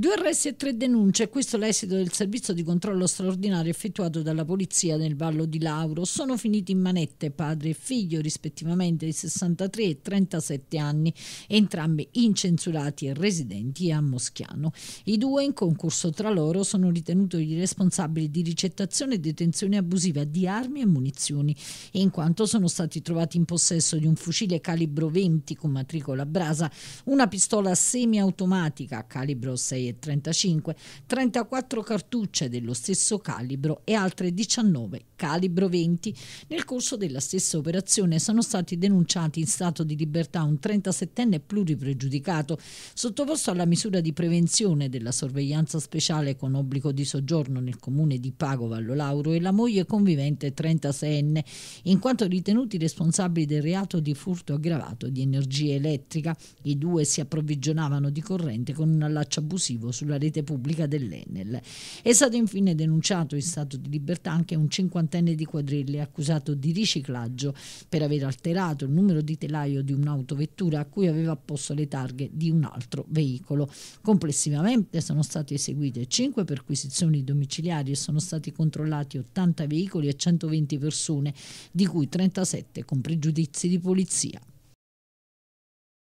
Due arresti e tre denunce, questo è l'esito del servizio di controllo straordinario effettuato dalla polizia nel Vallo di Lauro. Sono finiti in manette padre e figlio, rispettivamente di 63 e 37 anni, entrambi incensurati e residenti a Moschiano. I due in concorso tra loro sono ritenuti responsabili di ricettazione e detenzione abusiva di armi e munizioni, in quanto sono stati trovati in possesso di un fucile calibro 20 con matricola brasa, una pistola semiautomatica calibro 6 e 35, 34 cartucce dello stesso calibro e altre 19 calibro 20. Nel corso della stessa operazione sono stati denunciati in stato di libertà un 37enne pluripregiudicato sottoposto alla misura di prevenzione della sorveglianza speciale con obbligo di soggiorno nel comune di Pago Vallolauro e la moglie convivente 36enne in quanto ritenuti responsabili del reato di furto aggravato di energia elettrica. I due si approvvigionavano di corrente con un allaccio abusivo televisivo sulla rete pubblica dell'Enel. È stato infine denunciato in stato di libertà anche un cinquantenne di quadrille accusato di riciclaggio per aver alterato il numero di telaio di un'autovettura a cui aveva apposto le targhe di un altro veicolo. Complessivamente sono state eseguite 5 perquisizioni domiciliari e sono stati controllati 80 veicoli e 120 persone, di cui 37 con pregiudizi di polizia.